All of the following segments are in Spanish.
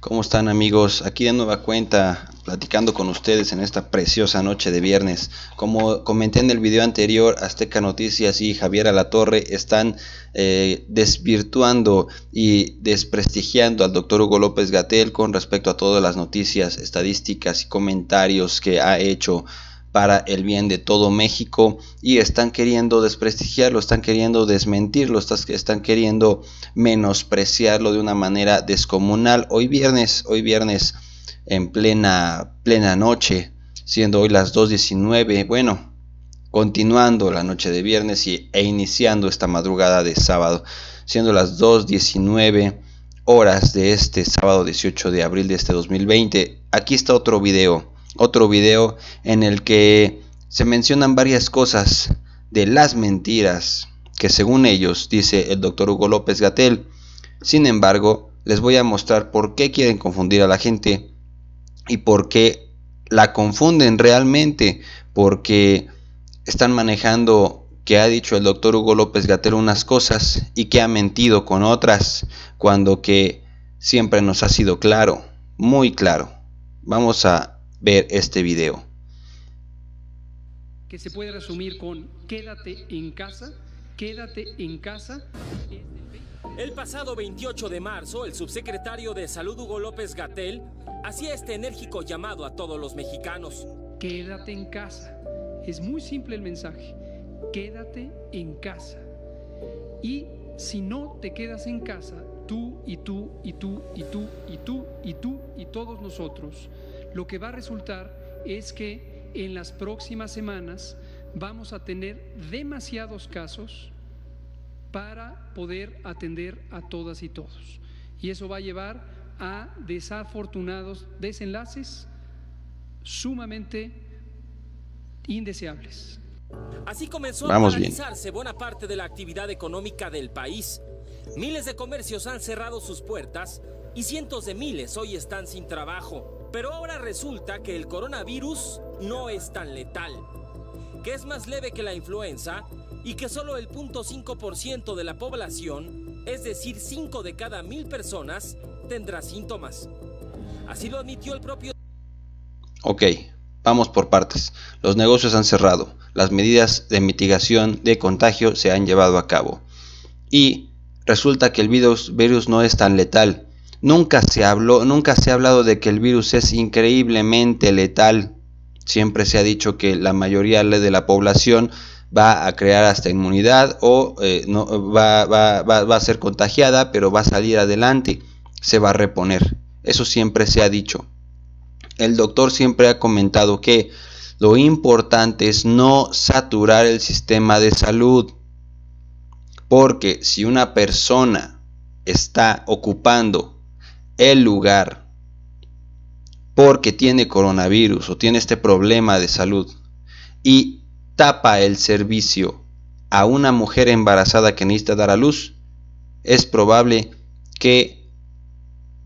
¿Cómo están amigos? Aquí de nueva cuenta platicando con ustedes en esta preciosa noche de viernes. Como comenté en el video anterior, Azteca Noticias y Javier Torre están eh, desvirtuando y desprestigiando al doctor Hugo López Gatel con respecto a todas las noticias, estadísticas y comentarios que ha hecho para el bien de todo México y están queriendo desprestigiarlo, están queriendo desmentirlo, están queriendo menospreciarlo de una manera descomunal. Hoy viernes, hoy viernes en plena, plena noche, siendo hoy las 2.19, bueno, continuando la noche de viernes y, e iniciando esta madrugada de sábado, siendo las 2.19 horas de este sábado 18 de abril de este 2020, aquí está otro video otro video en el que se mencionan varias cosas de las mentiras que según ellos dice el doctor Hugo López Gatel. Sin embargo, les voy a mostrar por qué quieren confundir a la gente y por qué la confunden realmente, porque están manejando que ha dicho el doctor Hugo López Gatel unas cosas y que ha mentido con otras, cuando que siempre nos ha sido claro, muy claro. Vamos a ver este video. Que se puede resumir con quédate en casa, quédate en casa. El pasado 28 de marzo, el subsecretario de Salud Hugo López Gatel hacía este enérgico llamado a todos los mexicanos. Quédate en casa. Es muy simple el mensaje. Quédate en casa. Y si no te quedas en casa, tú y tú y tú y tú y tú y tú y todos nosotros, lo que va a resultar es que en las próximas semanas vamos a tener demasiados casos para poder atender a todas y todos. Y eso va a llevar a desafortunados desenlaces sumamente indeseables. Así comenzó a paralizarse buena parte de la actividad económica del país. Miles de comercios han cerrado sus puertas y cientos de miles hoy están sin trabajo. Pero ahora resulta que el coronavirus no es tan letal, que es más leve que la influenza y que solo el 0.5% de la población, es decir, 5 de cada 1000 personas, tendrá síntomas. Así lo admitió el propio... Ok, vamos por partes. Los negocios han cerrado, las medidas de mitigación de contagio se han llevado a cabo. Y resulta que el virus no es tan letal Nunca se habló, nunca se ha hablado de que el virus es increíblemente letal. Siempre se ha dicho que la mayoría de la población va a crear hasta inmunidad o eh, no, va a ser contagiada, pero va a salir adelante, se va a reponer. Eso siempre se ha dicho. El doctor siempre ha comentado que lo importante es no saturar el sistema de salud. Porque si una persona está ocupando el lugar porque tiene coronavirus o tiene este problema de salud y tapa el servicio a una mujer embarazada que necesita dar a luz, es probable que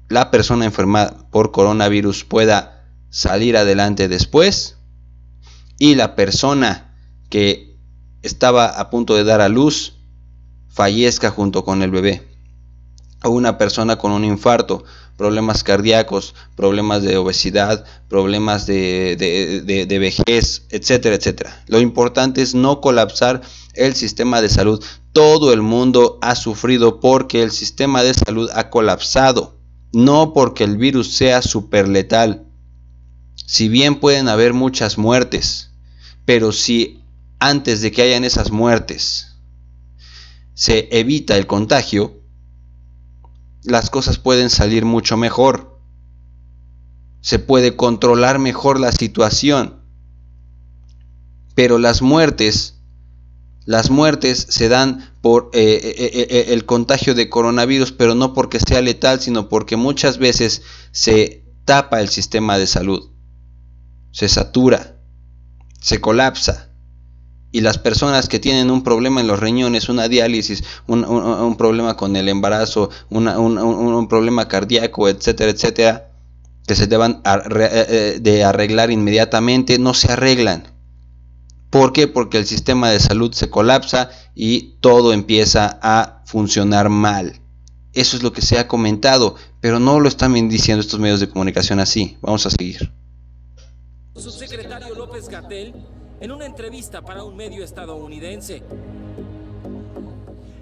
la persona enfermada por coronavirus pueda salir adelante después y la persona que estaba a punto de dar a luz fallezca junto con el bebé a una persona con un infarto, problemas cardíacos, problemas de obesidad, problemas de, vejez, etcétera, etcétera. Lo importante es no colapsar el sistema de salud. Todo el mundo ha sufrido porque el sistema de salud ha colapsado, no porque el virus sea superletal. letal. Si bien pueden haber muchas muertes, pero si antes de que hayan esas muertes se evita el contagio, las cosas pueden salir mucho mejor. Se puede controlar mejor la situación. Pero las muertes, las muertes se dan por eh, eh, eh, el contagio de coronavirus, pero no porque sea letal, sino porque muchas veces se tapa el sistema de salud. Se satura, se colapsa y las personas que tienen un problema en los riñones, una diálisis, un, problema con el embarazo, un, problema cardíaco, etcétera, etcétera, que se deban eh, eh, de arreglar inmediatamente, no se arreglan. ¿Por qué? Porque el sistema de salud se colapsa y todo empieza a funcionar mal. Eso es lo que se ha comentado, pero no lo están diciendo estos medios de comunicación así. Vamos a seguir. López en una entrevista para un medio estadounidense.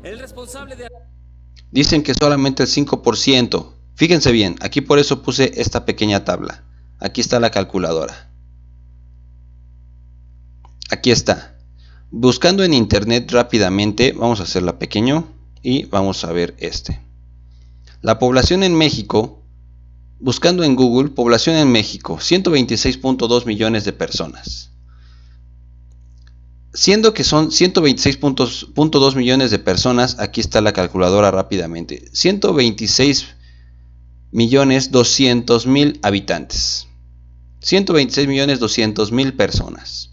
El responsable de... Dicen que solamente el 5%. Fíjense bien, aquí por eso puse esta pequeña tabla. Aquí está la calculadora. Aquí está. Buscando en internet rápidamente, vamos a hacerla pequeño y vamos a ver este. La población en México, buscando en Google, población en México, 126.2 millones de personas. Siendo que son 126.2 millones de personas, aquí está la calculadora rápidamente, 126 millones 200 mil habitantes. 126 millones 200 mil personas.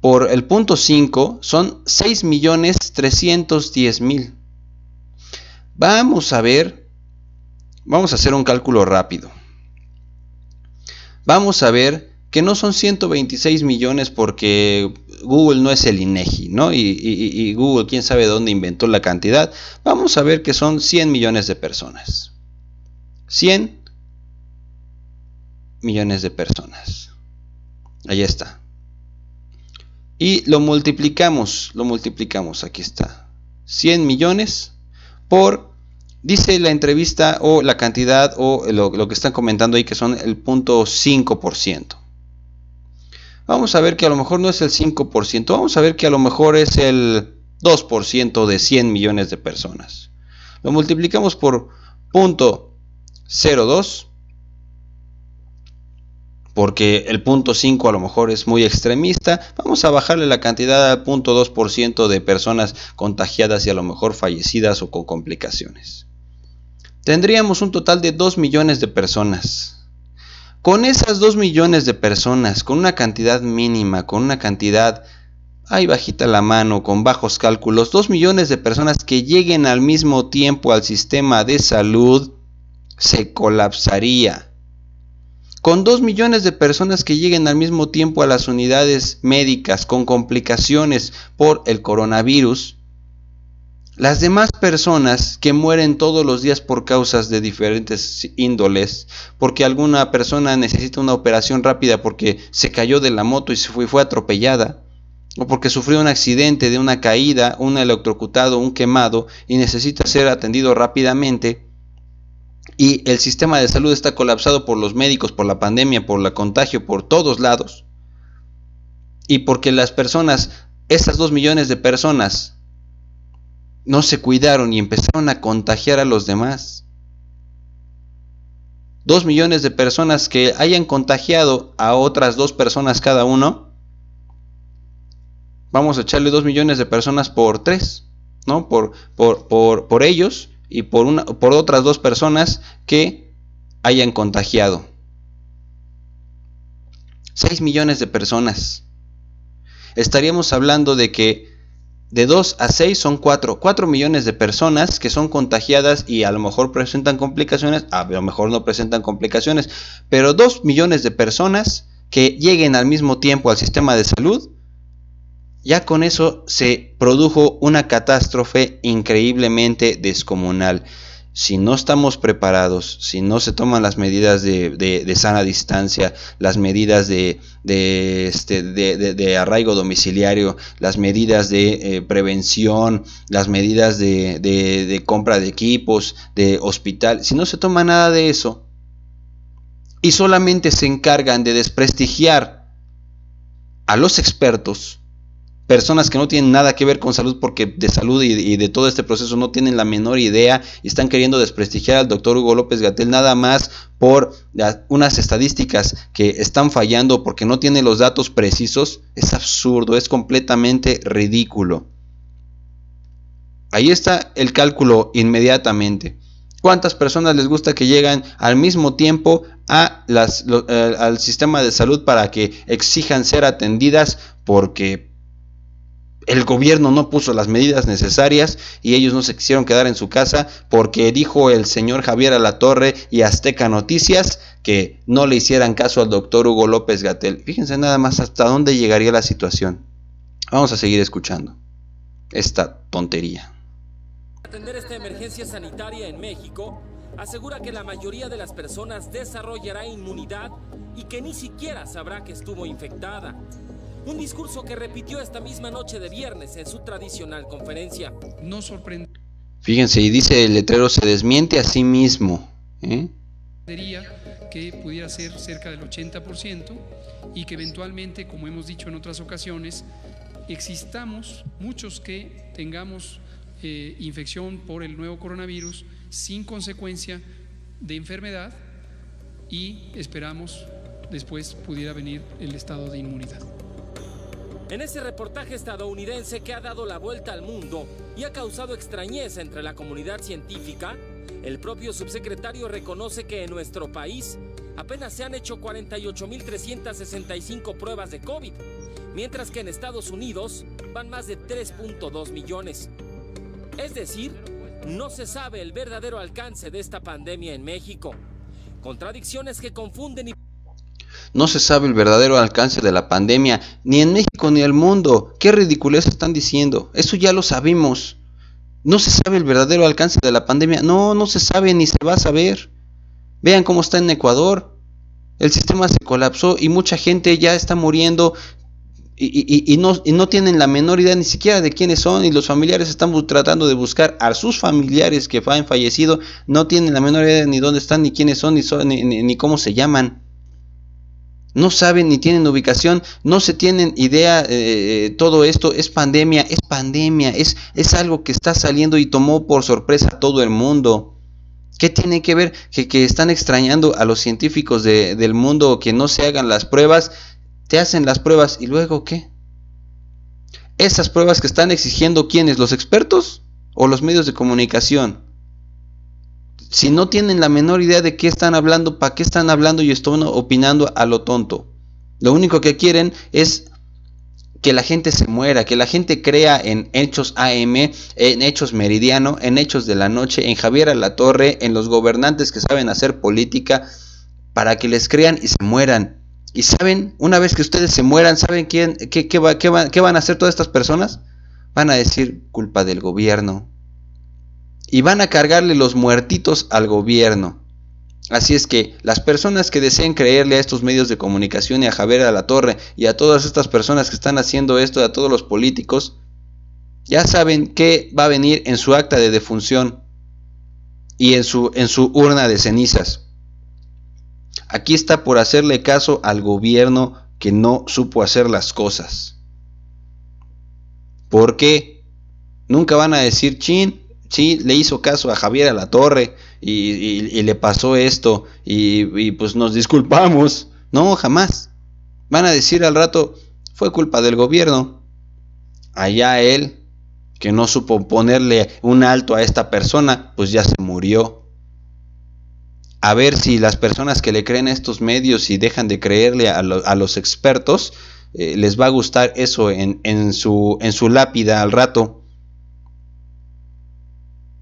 Por el punto 5 son 6 millones 310 mil. Vamos a ver, vamos a hacer un cálculo rápido. Vamos a ver que no son 126 millones porque Google no es el INEGI, ¿no? Y, Google quién sabe dónde inventó la cantidad. Vamos a ver que son 100 millones de personas. 100 millones de personas. Ahí está. Y lo multiplicamos, lo multiplicamos, aquí está. 100 millones por, dice la entrevista o la cantidad o lo, que están comentando ahí que son el punto 5%. Vamos a ver que a lo mejor no es el 5%, vamos a ver que a lo mejor es el 2% de 100 millones de personas. Lo multiplicamos por 0.02 porque el punto 5 a lo mejor es muy extremista, vamos a bajarle la cantidad al punto 2% de personas contagiadas y a lo mejor fallecidas o con complicaciones. Tendríamos un total de 2 millones de personas con esas 2 millones de personas, con una cantidad mínima, con una cantidad, ahí bajita la mano, con bajos cálculos, 2 millones de personas que lleguen al mismo tiempo al sistema de salud, se colapsaría. Con 2 millones de personas que lleguen al mismo tiempo a las unidades médicas con complicaciones por el coronavirus, las demás personas que mueren todos los días por causas de diferentes índoles, porque alguna persona necesita una operación rápida porque se cayó de la moto y se fue, atropellada, o porque sufrió un accidente de una caída, un electrocutado, un quemado y necesita ser atendido rápidamente, y el sistema de salud está colapsado por los médicos, por la pandemia, por la contagio, por todos lados, y porque las personas, esas dos millones de personas, no se cuidaron y empezaron a contagiar a los demás. Dos millones de personas que hayan contagiado a otras dos personas cada uno, vamos a echarle dos millones de personas por tres, ¿no? Por, por, ellos y por, una, por otras dos personas que hayan contagiado. seis millones de personas. Estaríamos hablando de que de 2 a 6 son 4, 4 millones de personas que son contagiadas y a lo mejor presentan complicaciones, a lo mejor no presentan complicaciones, pero 2 millones de personas que lleguen al mismo tiempo al sistema de salud, ya con eso se produjo una catástrofe increíblemente descomunal si no estamos preparados, si no se toman las medidas de, de, sana distancia, las medidas de, de este, arraigo domiciliario, las medidas de eh, prevención, las medidas de, compra de equipos, de hospital, si no se toma nada de eso y solamente se encargan de desprestigiar a los expertos, personas que no tienen nada que ver con salud porque de salud y, de todo este proceso no tienen la menor idea y están queriendo desprestigiar al doctor Hugo López Gatel nada más por unas estadísticas que están fallando porque no tiene los datos precisos, es absurdo, es completamente ridículo. Ahí está el cálculo inmediatamente. ¿Cuántas personas les gusta que lleguen al mismo tiempo eh, al sistema de salud para que exijan ser atendidas porque el gobierno no puso las medidas necesarias y ellos no se quisieron quedar en su casa porque dijo el señor Javier Alatorre y Azteca Noticias que no le hicieran caso al doctor Hugo López Gatel. Fíjense nada más hasta dónde llegaría la situación. Vamos a seguir escuchando esta tontería. Atender esta emergencia sanitaria en México asegura que la mayoría de las personas desarrollará inmunidad y que ni siquiera sabrá que estuvo infectada. Un discurso que repitió esta misma noche de viernes en su tradicional conferencia. No sorprende. Fíjense, y dice el letrero, se desmiente a sí mismo. ¿eh? que pudiera ser cerca del 80% y que eventualmente, como hemos dicho en otras ocasiones, existamos muchos que tengamos eh, infección por el nuevo coronavirus sin consecuencia de enfermedad y esperamos después pudiera venir el estado de inmunidad en ese reportaje estadounidense que ha dado la vuelta al mundo y ha causado extrañeza entre la comunidad científica, el propio subsecretario reconoce que en nuestro país apenas se han hecho 48.365 pruebas de COVID, mientras que en Estados Unidos van más de 3.2 millones. Es decir, no se sabe el verdadero alcance de esta pandemia en México. Contradicciones que confunden y no se sabe el verdadero alcance de la pandemia, ni en México ni en el mundo. ¿Qué ridiculez están diciendo? Eso ya lo sabemos. No se sabe el verdadero alcance de la pandemia. No, no se sabe ni se va a saber. Vean cómo está en Ecuador. El sistema se colapsó y mucha gente ya está muriendo y, no, no, tienen la menor idea ni siquiera de quiénes son y los familiares están tratando de buscar a sus familiares que han fallecido, no tienen la menor idea ni dónde están, ni quiénes son, ni cómo se llaman no saben ni tienen ubicación, no se tienen idea de eh, eh, todo esto, es pandemia, es pandemia, es, es algo que está saliendo y tomó por sorpresa a todo el mundo. ¿Qué tiene que ver que, están extrañando a los científicos del mundo que no se hagan las pruebas? Te hacen las pruebas y luego qué? ¿Esas pruebas que están exigiendo quiénes? ¿Los expertos o los medios de comunicación? si no tienen la menor idea de qué están hablando, para qué están hablando y están opinando a lo tonto. Lo único que quieren es que la gente se muera, que la gente crea en hechos AM, en hechos meridiano, en hechos de la noche, en Javier torre, en los gobernantes que saben hacer política, para que les crean y se mueran. Y saben, una vez que ustedes se mueran, ¿saben quién, qué, qué, va, qué, qué van a hacer todas estas personas? Van a decir culpa del gobierno, y van a cargarle los muertitos al gobierno. Así es que las personas que deseen creerle a estos medios de comunicación y a Javier de la Torre y a todas estas personas que están haciendo esto, a todos los políticos, ya saben que va a venir en su acta de defunción y en su, en su urna de cenizas. Aquí está por hacerle caso al gobierno que no supo hacer las cosas. porque Nunca van a decir, chin, sí, le hizo caso a Javier a la torre y, le pasó esto y, pues nos disculpamos. No, jamás. Van a decir al rato, fue culpa del gobierno. Allá él, que no supo ponerle un alto a esta persona, pues ya se murió. A ver si las personas que le creen a estos medios y dejan de creerle a, los expertos, eh, les va a gustar eso en, su, en su lápida al rato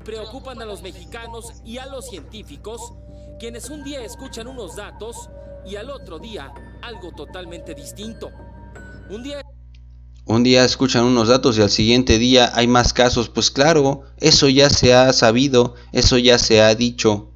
preocupan a los mexicanos y a los científicos, quienes un día escuchan unos datos y al otro día algo totalmente distinto. Un día... Un día escuchan unos datos y al siguiente día hay más casos. Pues claro, eso ya se ha sabido, eso ya se ha dicho.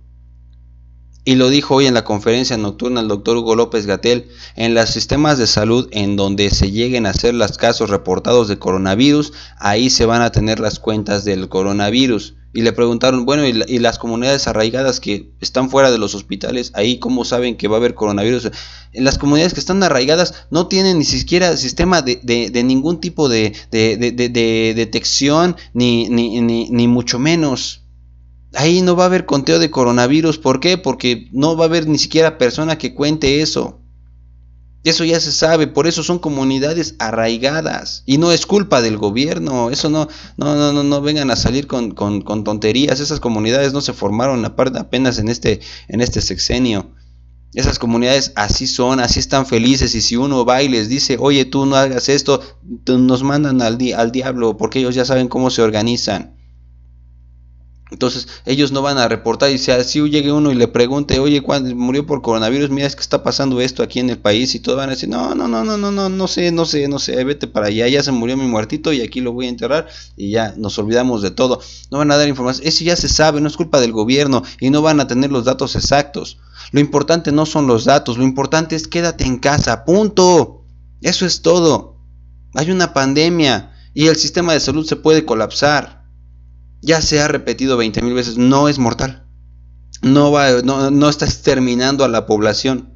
Y lo dijo hoy en la conferencia nocturna el doctor Hugo López Gatel, en los sistemas de salud en donde se lleguen a hacer los casos reportados de coronavirus, ahí se van a tener las cuentas del coronavirus. Y le preguntaron, bueno, y, las comunidades arraigadas que están fuera de los hospitales, ahí cómo saben que va a haber coronavirus. en Las comunidades que están arraigadas no tienen ni siquiera sistema de, de, ningún tipo de, de detección, ni, ni, ni, ni mucho menos ahí no va a haber conteo de coronavirus. ¿Por qué? Porque no va a haber ni siquiera persona que cuente eso. Eso ya se sabe, por eso son comunidades arraigadas. Y no es culpa del gobierno, eso no, no, no, no, no vengan a salir con, tonterías. Esas comunidades no se formaron apenas en este, en este sexenio. Esas comunidades así son, así están felices. Y si uno va y les dice, oye, tú no hagas esto, nos mandan al, al diablo, porque ellos ya saben cómo se organizan. Entonces ellos no van a reportar y si así llegue uno y le pregunte, oye, ¿cuándo murió por coronavirus? Mira, es que está pasando esto aquí en el país y todos van a decir, no, no, no, no, no, no, no sé, no sé, no sé, vete para allá, ya se murió mi muertito y aquí lo voy a enterrar y ya nos olvidamos de todo. No van a dar información, eso ya se sabe, no es culpa del gobierno y no van a tener los datos exactos. Lo importante no son los datos, lo importante es quédate en casa, punto. Eso es todo. Hay una pandemia y el sistema de salud se puede colapsar ya se ha repetido 20.000 veces, no es mortal. No, no, no está exterminando a la población.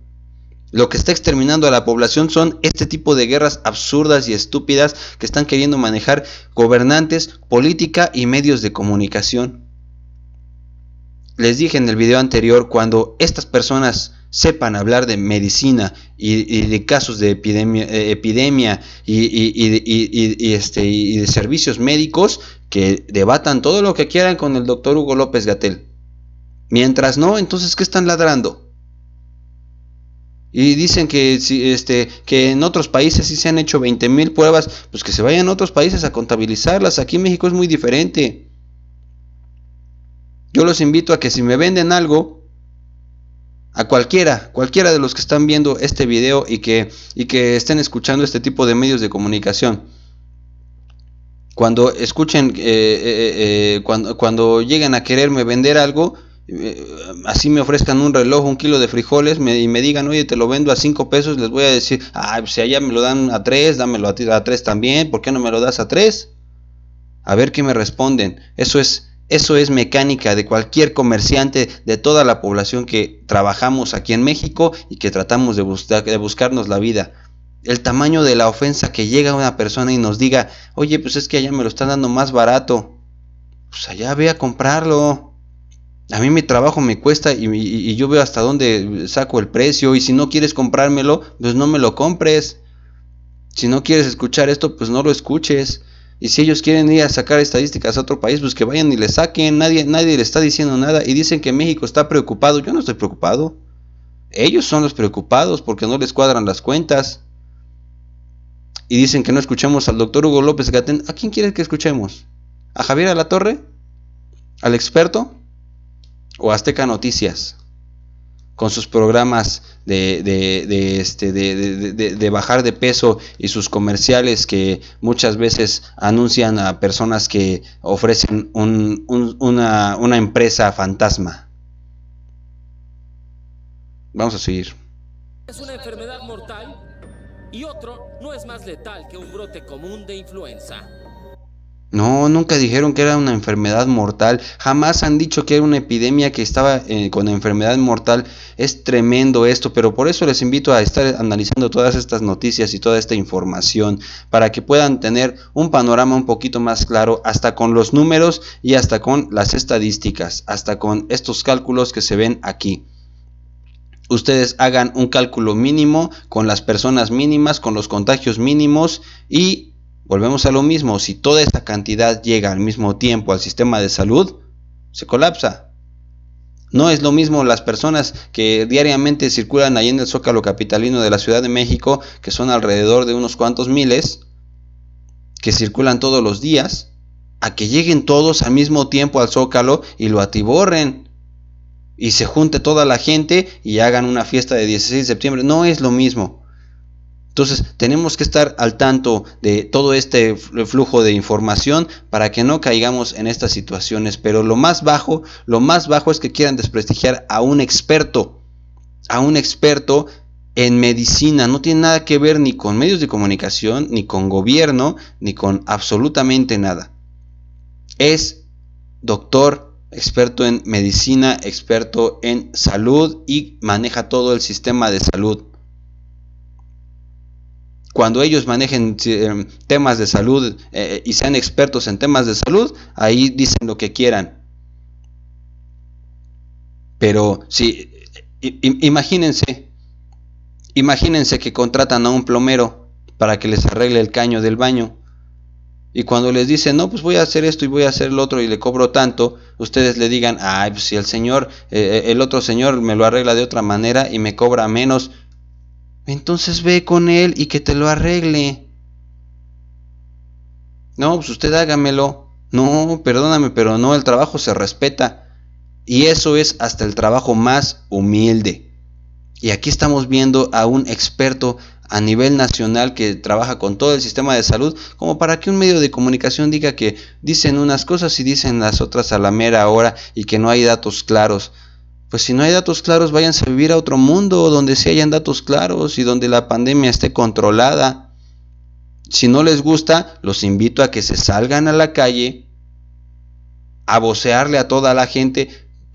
Lo que está exterminando a la población son este tipo de guerras absurdas y estúpidas que están queriendo manejar gobernantes, política y medios de comunicación. Les dije en el video anterior, cuando estas personas sepan hablar de medicina y, de casos de epidemia, eh, epidemia y, este, de servicios médicos, que debatan todo lo que quieran con el doctor Hugo López Gatel. Mientras no, entonces, ¿qué están ladrando? Y dicen que, este, que en otros países sí se han hecho 20 mil pruebas, pues que se vayan a otros países a contabilizarlas. Aquí en México es muy diferente. Yo los invito a que si me venden algo, a cualquiera, cualquiera de los que están viendo este video y que, y que estén escuchando este tipo de medios de comunicación. Cuando escuchen, eh, eh, eh, cuando, cuando lleguen a quererme vender algo, así me ofrezcan un reloj, un kilo de frijoles y me digan, oye, te lo vendo a cinco pesos, les voy a decir, ah, si allá me lo dan a tres dámelo a tres también, ¿por qué no me lo das a tres A ver qué me responden. Eso es eso es mecánica de cualquier comerciante, de toda la población que trabajamos aquí en México y que tratamos de, buscarnos la vida. El tamaño de la ofensa que llega una persona y nos diga, oye, pues es que allá me lo están dando más barato. Pues allá ve a comprarlo. A mí mi trabajo me cuesta y yo veo hasta dónde saco el precio y si no quieres comprármelo, pues no me lo compres. Si no quieres escuchar esto, pues no lo escuches. Y si ellos quieren ir a sacar estadísticas a otro país, pues que vayan y le saquen. Nadie, nadie le está diciendo nada. Y dicen que México está preocupado. Yo no estoy preocupado. Ellos son los preocupados porque no les cuadran las cuentas. Y dicen que no escuchamos al doctor Hugo López Gatén. ¿A quién quieren que escuchemos? ¿A Javier Alatorre? ¿Al experto? ¿O Azteca Noticias? con sus programas este, de, de, de, de, bajar de peso y sus comerciales que muchas veces anuncian a personas que ofrecen un, un, una, una empresa fantasma. Vamos a seguir. Es una enfermedad mortal y otro no es más letal que un brote común de influenza. No, nunca dijeron que era una enfermedad mortal. Jamás han dicho que era una epidemia que estaba eh, con enfermedad mortal. Es tremendo esto, pero por eso les invito a estar analizando todas estas noticias y toda esta información para que puedan tener un panorama un poquito más claro, hasta con los números y hasta con las estadísticas, hasta con estos cálculos que se ven aquí ustedes hagan un cálculo mínimo con las personas mínimas, con los contagios mínimos y Volvemos a lo mismo, si toda esta cantidad llega al mismo tiempo al sistema de salud, se colapsa. No es lo mismo las personas que diariamente circulan ahí en el zócalo capitalino de la Ciudad de México, que son alrededor de unos cuantos miles, que circulan todos los días, a que lleguen todos al mismo tiempo al zócalo y lo atiborren y se junte toda la gente y hagan una fiesta de 16 de septiembre. No es lo mismo. Entonces, tenemos que estar al tanto de todo este eh, flujo de información para que no caigamos en estas situaciones. Pero lo más bajo, lo más bajo es que quieran desprestigiar a un experto, a un experto en medicina. No tiene nada que ver ni con medios de comunicación, ni con gobierno, ni con absolutamente nada. Es doctor experto en medicina, experto en salud y maneja todo el sistema de salud cuando ellos manejen em, temas de salud eh, eh, y sean expertos en temas de salud, ahí dicen lo que quieran. Pero si imagínense, imagínense que contratan a un plomero para que les arregle el caño del baño. Y cuando les dicen, no, pues voy a hacer esto y voy a hacer el otro y le cobro tanto, ustedes le digan, ay, pues si el señor, eh, el otro señor me lo arregla de otra manera y me cobra menos, entonces ve con él y que te lo arregle. No, pues usted hágamelo. No, perdóname, pero no, el trabajo se respeta. Y eso es hasta el trabajo más humilde. Y aquí estamos viendo a un experto a nivel nacional que trabaja con todo el sistema de salud, como para que un medio de comunicación diga que dicen unas cosas y dicen las otras a la mera hora y que no hay datos claros pues si no hay datos claros, váyanse a vivir a otro mundo donde se hayan datos claros y donde la pandemia esté controlada. Si no les gusta, los invito a que se salgan a la calle a vocearle a toda la gente.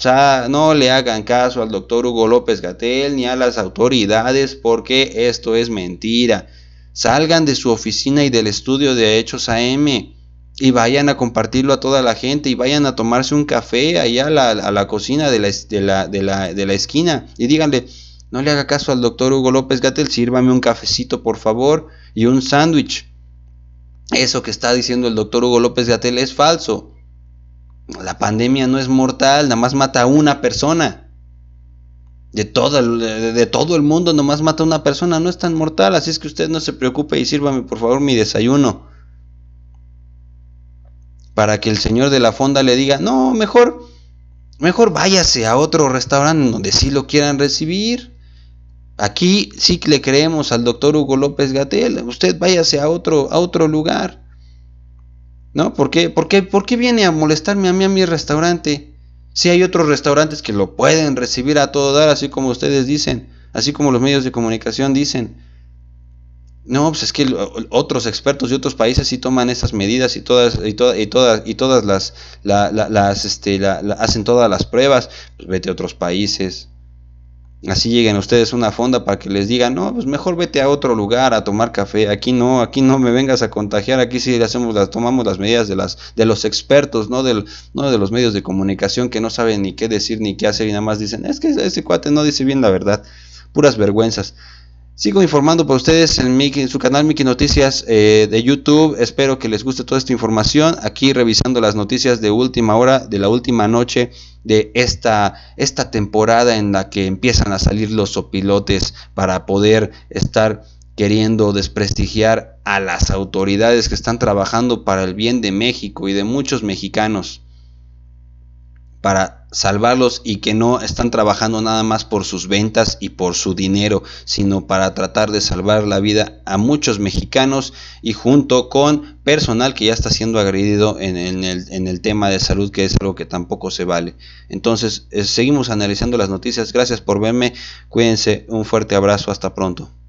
O no le hagan caso al doctor Hugo López Gatel ni a las autoridades porque esto es mentira. Salgan de su oficina y del estudio de Hechos AM y vayan a compartirlo a toda la gente y vayan a tomarse un café allá a la, a la cocina de la, de, la, de, la, esquina y díganle, no le haga caso al doctor Hugo López Gatel, sírvame un cafecito por favor y un sándwich. Eso que está diciendo el doctor Hugo López Gatel es falso. La pandemia no es mortal, nada más mata a una persona. De todo, el, de, todo el mundo, nomás mata a una persona, no es tan mortal, así es que usted no se preocupe y sírvame por favor mi desayuno para que el señor de la fonda le diga, no, mejor, mejor váyase a otro restaurante donde sí lo quieran recibir. Aquí sí que le creemos al doctor Hugo López Gatel, usted váyase a otro, a otro lugar. ¿No? ¿Por qué? ¿Por qué? viene a molestarme a mí a mi restaurante? Si hay otros restaurantes que lo pueden recibir a todo dar, así como ustedes dicen, así como los medios de comunicación dicen. No, pues es que otros expertos de otros países sí toman esas medidas y todas y todas y todas y todas las este, hacen todas las pruebas. Pues vete a otros países. Así lleguen ustedes a una fonda para que les digan, no, pues mejor vete a otro lugar a tomar café. Aquí no, aquí no me vengas a contagiar. Aquí sí hacemos las tomamos las medidas de las de los expertos, no del no de los medios de comunicación que no saben ni qué decir ni qué hacer y nada más dicen es que ese cuate no dice bien la verdad. Puras vergüenzas. Sigo informando para ustedes en, su canal Mickey Noticias eh, de YouTube. Espero que les guste toda esta información. Aquí revisando las noticias de última hora, de la última noche de esta, esta temporada en la que empiezan a salir los opilotes para poder estar queriendo desprestigiar a las autoridades que están trabajando para el bien de México y de muchos mexicanos. Para salvarlos y que no están trabajando nada más por sus ventas y por su dinero, sino para tratar de salvar la vida a muchos mexicanos y junto con personal que ya está siendo agredido en, el, tema de salud, que es algo que tampoco se vale. Entonces, eh, seguimos analizando las noticias. Gracias por verme. Cuídense. Un fuerte abrazo. Hasta pronto.